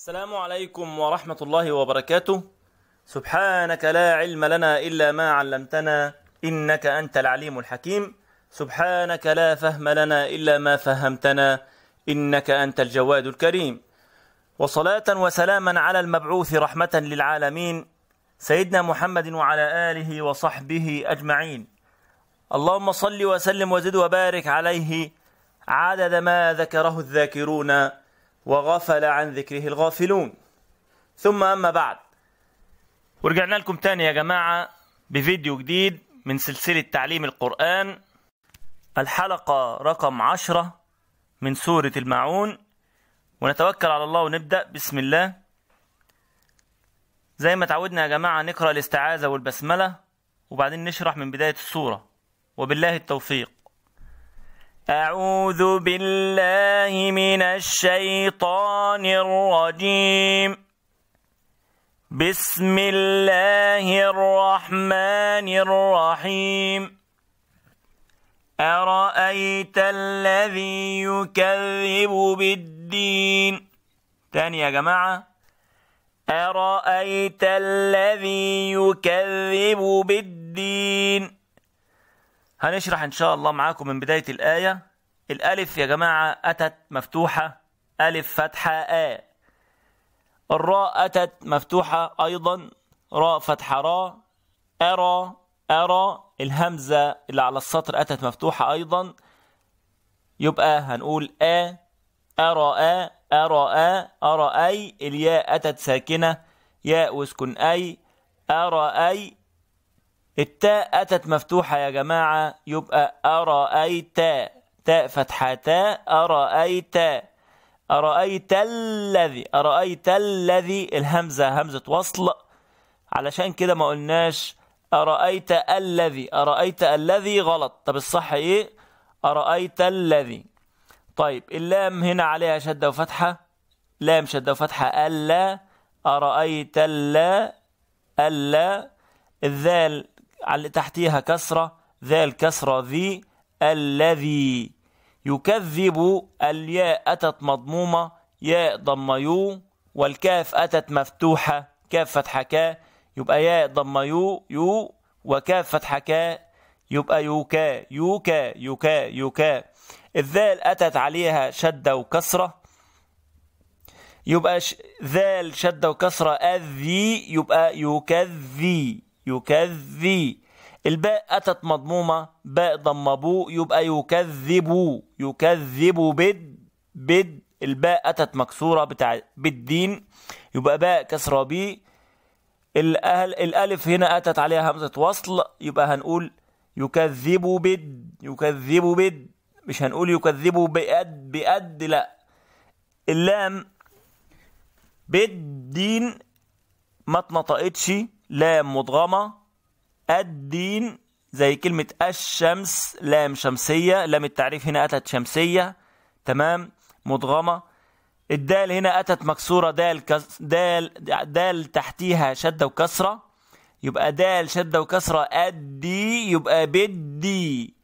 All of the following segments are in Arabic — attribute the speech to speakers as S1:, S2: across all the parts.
S1: السلام عليكم ورحمة الله وبركاته سبحانك لا علم لنا إلا ما علمتنا إنك أنت العليم الحكيم سبحانك لا فهم لنا إلا ما فهمتنا إنك أنت الجواد الكريم وصلاة وسلاما على المبعوث رحمة للعالمين سيدنا محمد وعلى آله وصحبه أجمعين اللهم صل وسلم وزد وبارك عليه عدد ما ذكره الذاكرون وغفل عن ذكره الغافلون ثم أما بعد ورجعنا لكم تاني يا جماعة بفيديو جديد من سلسلة تعليم القرآن الحلقة رقم عشرة من سورة المعون ونتوكل على الله ونبدأ بسم الله زي ما تعودنا يا جماعة نقرأ الاستعاذة والبسملة وبعدين نشرح من بداية السورة وبالله التوفيق أعوذ بالله من الشيطان الرجيم بسم الله الرحمن الرحيم أرأيت الذي يكذب بالدين تاني يا جماعة أرأيت الذي يكذب بالدين هنشرح إن شاء الله معاكم من بداية الآية الألف يا جماعة أتت مفتوحة ألف فتحة آ الراء أتت مفتوحة أيضا راء فتحة راء أرى أرى الهمزة اللي على السطر أتت مفتوحة أيضا يبقى هنقول آ أرى آ أرى آ أرى أي الياء أتت ساكنة ياء واسكن أي أرى أي التاء أتت مفتوحة يا جماعة يبقى أرأيت تاء فتحة تاء أرأيت أرأيت الذي أرأيت الذي الهمزة همزة وصل علشان كده ما قلناش أرأيت الذي أرأيت الذي غلط طب الصح إيه أرأيت الذي طيب اللام هنا عليها شدة وفتحة لام شدة وفتحة ألا أرأيت اللا ألا الذال على اللي تحتيها كسرة ذا الكسرة ذي الذي يكذب الياء أتت مضمومة ياء ضم يو والكاف أتت مفتوحة كاف فتحة كا يبقى ياء ضم يو يو وكاف فتحة كا يبقى يوكا يوكا يوكا يوكا الذال أتت عليها شدة وكسرة يبقى ذال شدة وكسرة الذي يبقى يكذي يكذي الباء أتت مضمومة باء ضمبوء يبقى يكذب يكذب بد بد الباء أتت مكسورة بتاع بالدين يبقى باء كسرة بي الأهل الألف هنا أتت عليها همزة وصل يبقى هنقول يكذب بد يكذب بد مش هنقول يكذب بأد بأد لا اللام بالدين ما اتنطقتش لام مضغمة الدين زي كلمة الشمس لام شمسية لام التعريف هنا أتت شمسية تمام مضغمة الدال هنا أتت مكسورة دال كس دال دال تحتيها شدة وكسرة يبقى دال شدة وكسرة أدي يبقى بدي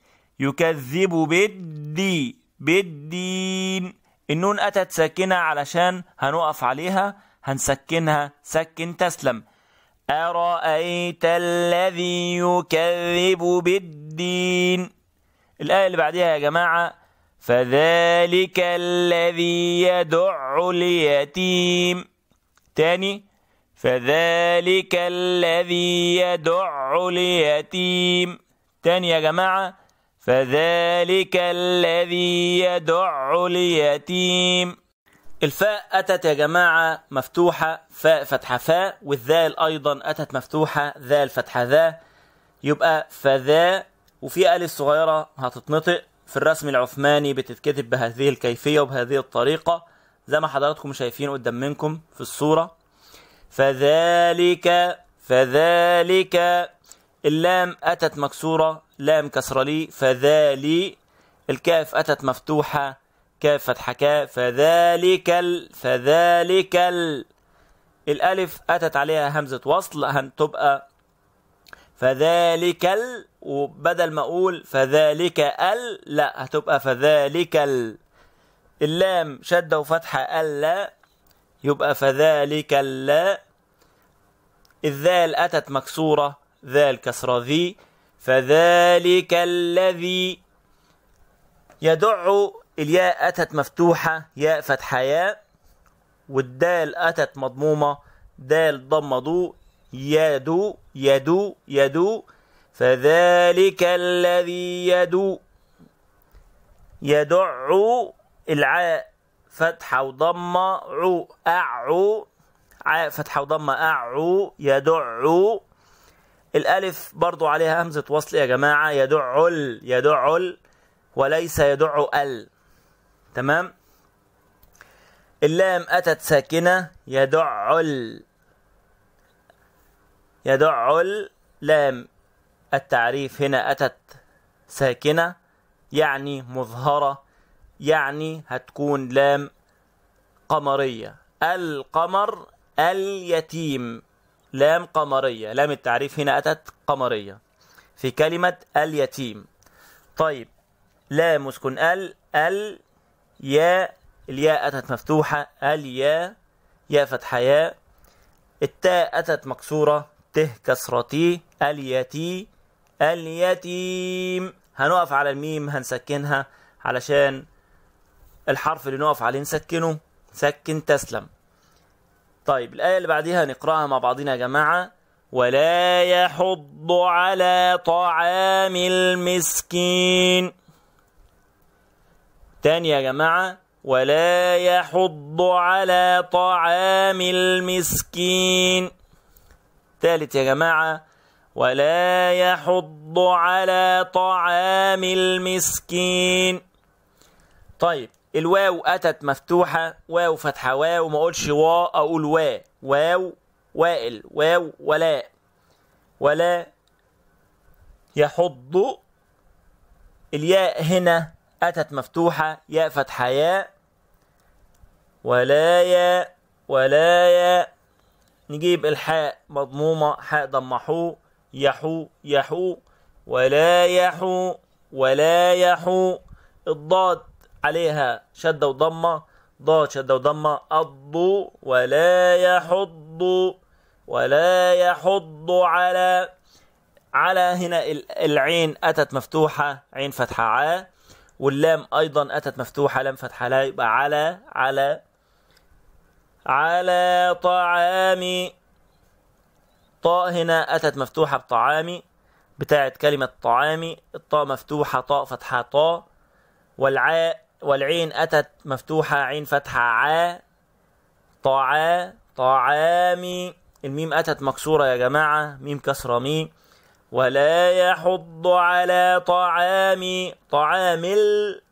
S1: يكذب بدي بالدين النون أتت ساكنة علشان هنقف عليها هنسكنها سكن تسلم أرأيت الذي يكذب بالدين الآية اللي بعديها يا جماعة فذلك الذي يدع اليتيم تاني فذلك الذي يدع اليتيم تاني يا جماعة فذلك الذي يدع اليتيم الفاء أتت يا جماعة مفتوحة فاء فتحة فاء والذال أيضا أتت مفتوحة ذال فتحة ذا يبقى فذا وفي ألف صغيرة هتتنطق في الرسم العثماني بتتكتب بهذه الكيفية وبهذه الطريقة زي ما حضراتكم شايفين قدام منكم في الصورة فذلك فذلك اللام أتت مكسورة لام كسرة لي فذالي الكاف أتت مفتوحة كاف فتحة كا فذلك ال فذلك ال الألف أتت عليها همزة وصل هتبقى فذلك ال وبدل ما أقول فذلك ال لا هتبقى فذلك ال اللام شدة وفتحة ألا يبقى فذلك اللا الذال أتت مكسورة ذال كسرة ذي فذلك الذي يدع الياء أتت مفتوحة ياء فتحة ياء والدال أتت مضمومة دال ضم ضو يدو يدو يدو فذلك الذي يدو يدع العاء فتحة وضمة عو أعو عاء فتحة وضمة أعو يدع الألف برضو عليها همزة وصل يا جماعة يدع ال يدع ال وليس يدع ال تمام اللام أتت ساكنة يدعل يدعل لام التعريف هنا أتت ساكنة يعني مظهرة يعني هتكون لام قمرية القمر اليتيم لام قمرية لام التعريف هنا أتت قمرية في كلمة اليتيم طيب لام مسكن ال ال يا الياء أتت مفتوحة الياء يا فتحة ياء التاء أتت مكسورة ت كسرة تي اليتي اليتيم هنقف على الميم هنسكنها علشان الحرف اللي نقف عليه نسكنه سكن تسلم طيب الآية اللي بعديها نقرأها مع بعضنا يا جماعة ولا يحض على طعام المسكين تاني يا جماعة ولا يحض على طعام المسكين تالت يا جماعة ولا يحض على طعام المسكين طيب الواو اتت مفتوحه واو فتحه واو ما اقولش وا اقول وا واو وائل واو ولا ولا يحض الياء هنا أتت مفتوحة ياء فتحة ياء ولا ياء ولا ياء نجيب الحاء مضمومة حاء ضمحو يحو يحو ولا يحو ولا يحو الضاد عليها شدة وضمة ضاد شدة وضمة الضو ولا يحض ولا يحض على على هنا العين أتت مفتوحة عين فتحة عا واللام ايضا اتت مفتوحه لام فتحه لا يبقى على على على طعام طاء هنا اتت مفتوحه بطعامي بتاعت كلمه طعامي الطاء مفتوحه طاء فتحه طاء والعاء والعين اتت مفتوحه عين فتحه عا طعا طعامي الميم اتت مكسوره يا جماعه ميم كسره ميم ولا يحض على طعام طعام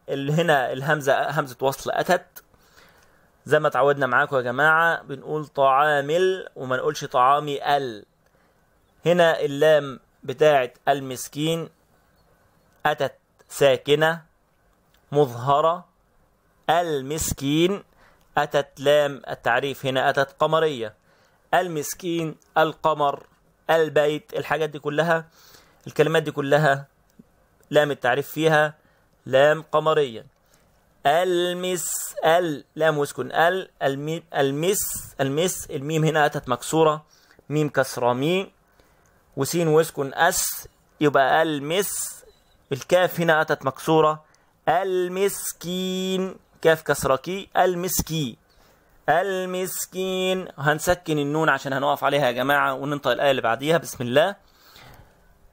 S1: ال... هنا الهمزه همزه وصل اتت زي ما اتعودنا معاكم يا جماعه بنقول طعام ال وما نقولش طعامي ال هنا اللام بتاعه المسكين اتت ساكنه مظهره المسكين اتت لام التعريف هنا اتت قمريه المسكين القمر البيت الحاجات دي كلها الكلمات دي كلها لام التعريف فيها لام قمرية المس ال لام وسكن ال المي المس المس الميم هنا أتت مكسورة ميم كسرة مي وسين وسكن أس يبقى المس الكاف هنا أتت مكسورة المسكين كاف كسرة كي المسكي المسكين هنسكن النون عشان هنقف عليها يا جماعة وننطق الآية اللي بعديها بسم الله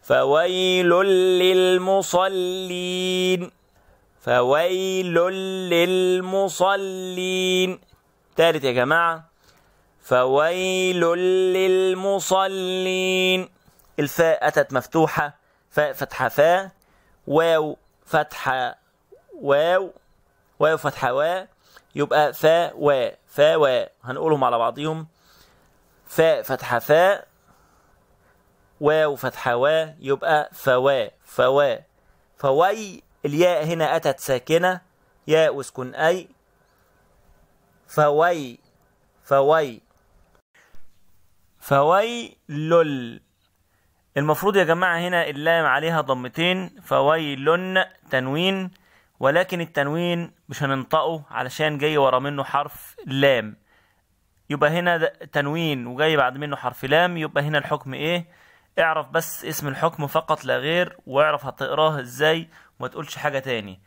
S1: فويل للمصلين فويل للمصلين تالت يا جماعة فويل للمصلين الفاء أتت مفتوحة فاء فتحة فاء واو فتحة واو واو فتحة واو يبقى فا و فا و هنقولهم على بعضيهم فاء فتحة فاء واو فتحة وا يبقى فوا فوا فوي الياء هنا أتت ساكنة ياء وسكن أي فوي فوي فوي لل المفروض يا جماعة هنا اللام عليها ضمتين فويل تنوين ولكن التنوين مش هننطقه علشان جاي ورا منه حرف لام يبقى هنا تنوين وجاي بعد منه حرف لام يبقى هنا الحكم ايه اعرف بس اسم الحكم فقط لا غير واعرف هتقراه ازاي وما تقولش حاجة تاني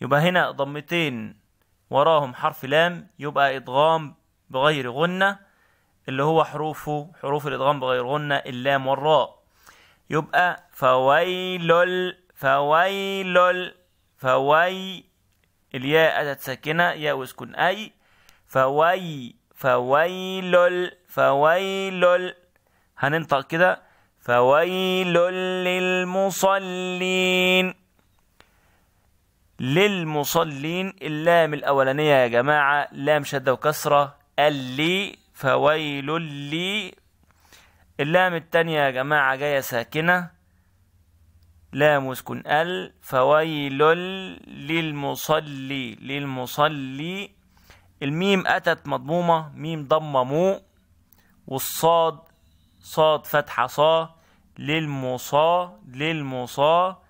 S1: يبقى هنا ضمتين وراهم حرف لام يبقى ادغام بغير غنة اللي هو حروفه حروف الادغام بغير غنة اللام والراء يبقى فويل فويل فوي الياء أتت ساكنة ياء وسكون أي فوي فويل فويل هننطق كده فويل للمصلين للمصلين اللام الأولانية يا جماعة لام شدة وكسرة اللي فويل لي اللام التانية يا جماعة جاية ساكنة لام مسكن ال فويل للمصلي للمصلي الميم أتت مضمومة ميم ضمة مو والصاد صاد فتحة صا للمصا للمصا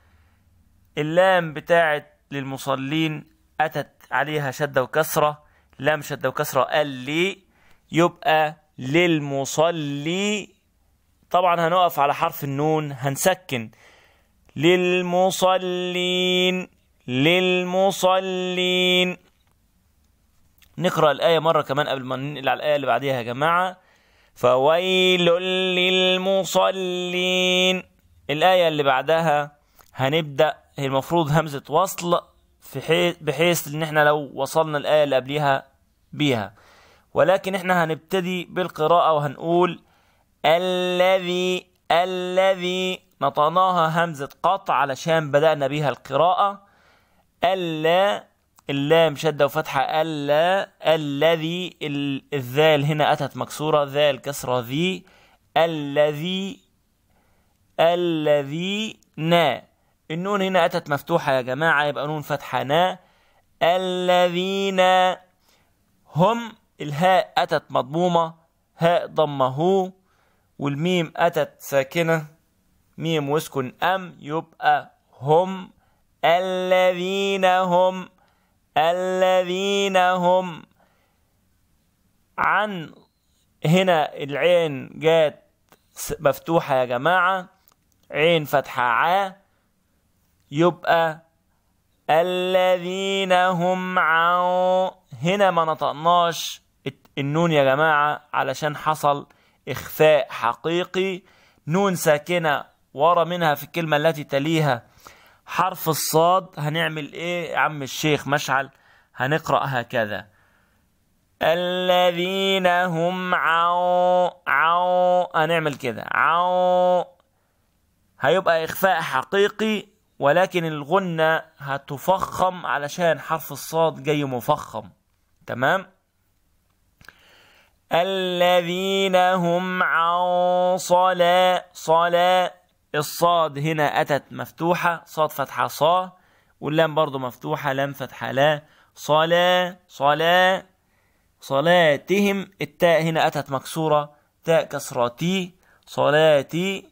S1: اللام بتاعت للمصلين أتت عليها شدة وكسرة لام شدة وكسرة لي يبقى للمصلي طبعا هنقف على حرف النون هنسكن للمصلين للمصلين نقرأ الآية مرة كمان قبل ما ننقل على الآية اللي بعديها يا جماعة فويل للمصلين الآية اللي بعدها هنبدأ هي المفروض همزة وصل في حيث بحيث إن إحنا لو وصلنا الآية اللي قبليها بيها ولكن إحنا هنبتدي بالقراءة وهنقول الذي الذي نطقناها همزة قطع علشان بدأنا بيها القراءة ألا اللام شدة وفتحة ألا الذي الذال هنا أتت مكسورة ذال كسرة ذي الذي الذي نا النون هنا أتت مفتوحة يا جماعة يبقى نون فتحة نا الذين هم الهاء أتت مضمومة هاء ضمه والميم أتت ساكنة ميم واسكن أم يبقى هم الذين هم الذين هم عن هنا العين جات مفتوحة يا جماعة عين فتحة ع يبقى الذين هم عن هنا ما نطقناش النون يا جماعة علشان حصل إخفاء حقيقي نون ساكنة ورا منها في الكلمة التي تليها حرف الصاد هنعمل ايه يا عم الشيخ مشعل هنقرأ هكذا الذين هم عو عو هنعمل كده عو هيبقى إخفاء حقيقي ولكن الغنة هتفخم علشان حرف الصاد جاي مفخم تمام الذين هم عن صلاة صلاة الصاد هنا أتت مفتوحة صاد فتحة صا واللام برضو مفتوحة لام فتحة لا صلاة صلاة صلاتهم التاء هنا أتت مكسورة تاء كسرة تي صلاتي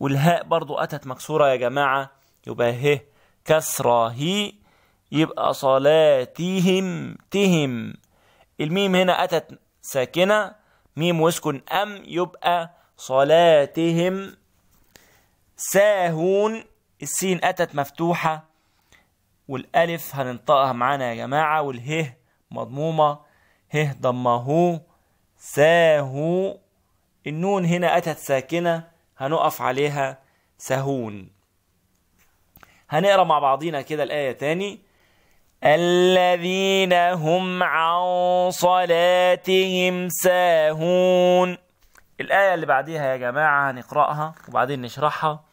S1: والهاء برضو أتت مكسورة يا جماعة يبقى ه كسرة هي يبقى صلاتهم تهم الميم هنا أتت ساكنة ميم واسكن أم يبقى صلاتهم ساهون السين أتت مفتوحة والألف هننطقها معانا يا جماعة والهه مضمومة ه ضمه ساهو النون هنا أتت ساكنة هنقف عليها سهون هنقرا مع بعضينا كده الآية تاني الذين هم عن صلاتهم ساهون الآية اللي بعديها يا جماعة هنقرأها وبعدين نشرحها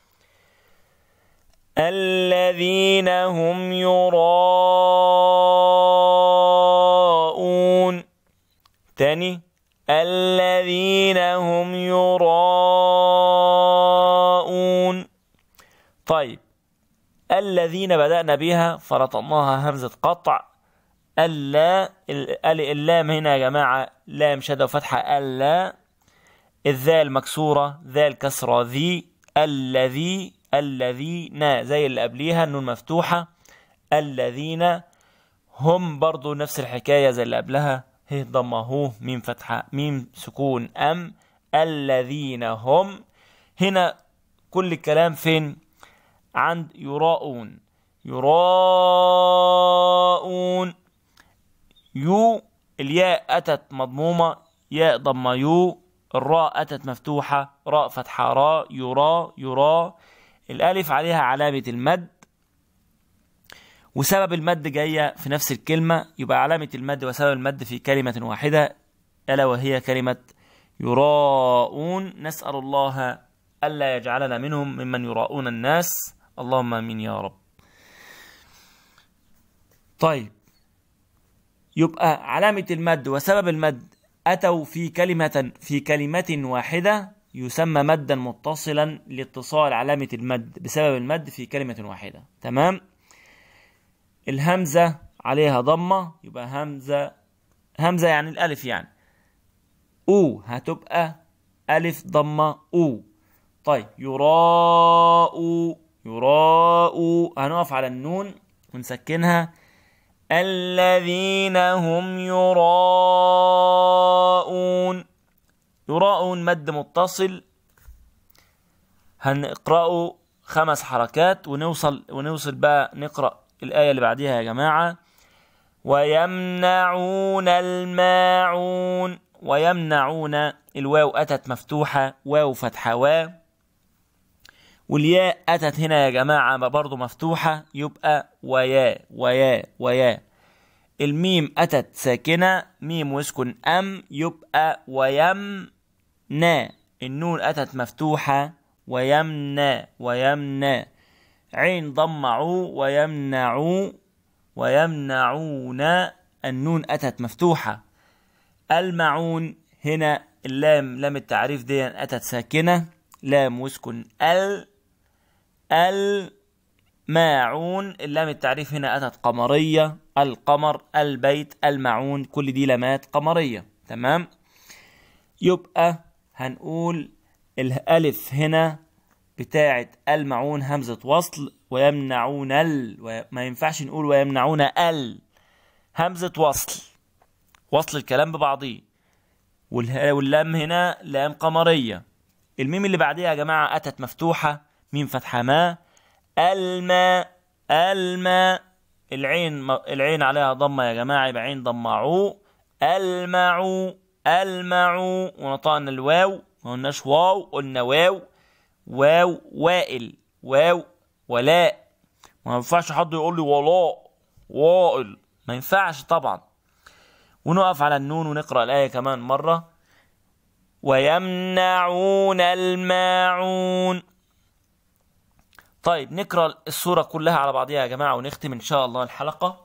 S1: الذين هم يراءون تاني الذين هم يراءون طيب الذين بدأنا بها فرطناها همزة قطع ألا اللام هنا يا جماعة لام شدة وفتحة ألا الذال مكسورة ذال كسرة ذي الذي الذين زي اللي قبليها النون مفتوحة الذين هم برضو نفس الحكاية زي اللي قبلها هي ضمه ميم فتحة ميم سكون أم الذين هم هنا كل الكلام فين عند يراؤون يراؤون يو الياء أتت مضمومة ياء ضم يو الراء أتت مفتوحة راء فتحة راء يرى يرى الألف عليها علامة المد وسبب المد جاية في نفس الكلمة يبقى علامة المد وسبب المد في كلمة واحدة ألا وهي كلمة يراءون نسأل الله ألا يجعلنا منهم ممن يراءون الناس اللهم امين يا رب طيب يبقى علامة المد وسبب المد أتوا في كلمة في كلمة واحدة يسمى مدا متصلا لاتصال علامة المد بسبب المد في كلمة واحدة تمام الهمزة عليها ضمة يبقى همزة همزة يعني الألف يعني أو هتبقى ألف ضمة أو طيب يراء يراء هنقف على النون ونسكنها الذين هم يراءون يراءون مد متصل هنقرأه خمس حركات ونوصل ونوصل بقى نقرأ الآية اللي بعديها يا جماعة ويمنعون الماعون ويمنعون الواو أتت مفتوحة واو فتحة واو والياء أتت هنا يا جماعة برضه مفتوحة يبقى ويا ويا ويا الميم أتت ساكنة ميم وسكن أم يبقى ويم نا النون أتت مفتوحة ويمنى ويمنى عين ضمعوا ويمنعوا ويمنعون النون أتت مفتوحة المعون هنا اللام لام التعريف دي أتت ساكنة لام وسكن ال الماعون اللام التعريف هنا أتت قمرية القمر البيت المعون كل دي لامات قمرية تمام يبقى هنقول الألف هنا بتاعة المعون همزة وصل ويمنعون ال ما ينفعش نقول ويمنعون ال همزة وصل وصل الكلام ببعضيه واللام هنا لام قمرية الميم اللي بعديها يا جماعة أتت مفتوحة ميم فتحة ما الماء الماء العين العين عليها ضمة يا جماعة يبقى عين ضمعو المعو ألمعوا ونطقنا الواو ما قلناش واو قلنا واو واو وائل واو ولاء ما ينفعش حد يقول لي ولاء وائل ما ينفعش طبعا ونقف على النون ونقرأ الآية كمان مرة ويمنعون الماعون طيب نقرأ السورة كلها على بعضها يا جماعة ونختم إن شاء الله الحلقة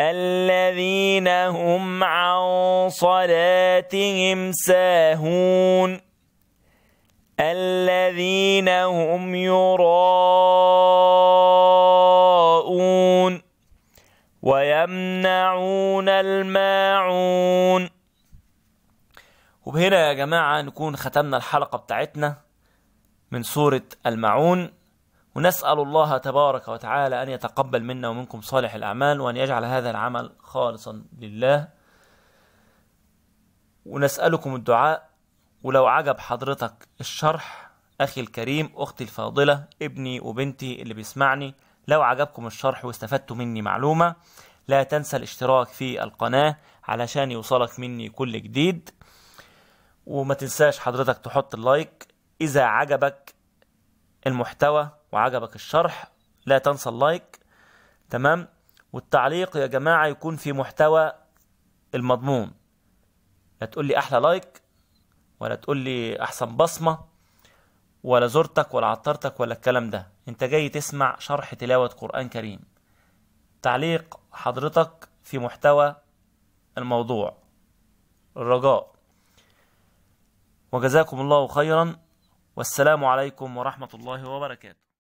S1: الذين هم عن صلاتهم ساهون الذين هم يراءون ويمنعون الماعون وبهنا يا جماعة نكون ختمنا الحلقة بتاعتنا من سورة الماعون ونسأل الله تبارك وتعالى أن يتقبل منا ومنكم صالح الأعمال وأن يجعل هذا العمل خالصا لله ونسألكم الدعاء ولو عجب حضرتك الشرح أخي الكريم أختي الفاضلة ابني وبنتي اللي بيسمعني لو عجبكم الشرح واستفدتوا مني معلومة لا تنسى الاشتراك في القناة علشان يوصلك مني كل جديد وما تنساش حضرتك تحط اللايك إذا عجبك المحتوى وعجبك الشرح لا تنسى اللايك تمام والتعليق يا جماعة يكون في محتوى المضمون لا تقول لي أحلى لايك ولا تقول لي أحسن بصمة ولا زرتك ولا عطرتك ولا الكلام ده انت جاي تسمع شرح تلاوة قرآن كريم تعليق حضرتك في محتوى الموضوع الرجاء وجزاكم الله خيرا والسلام عليكم ورحمة الله وبركاته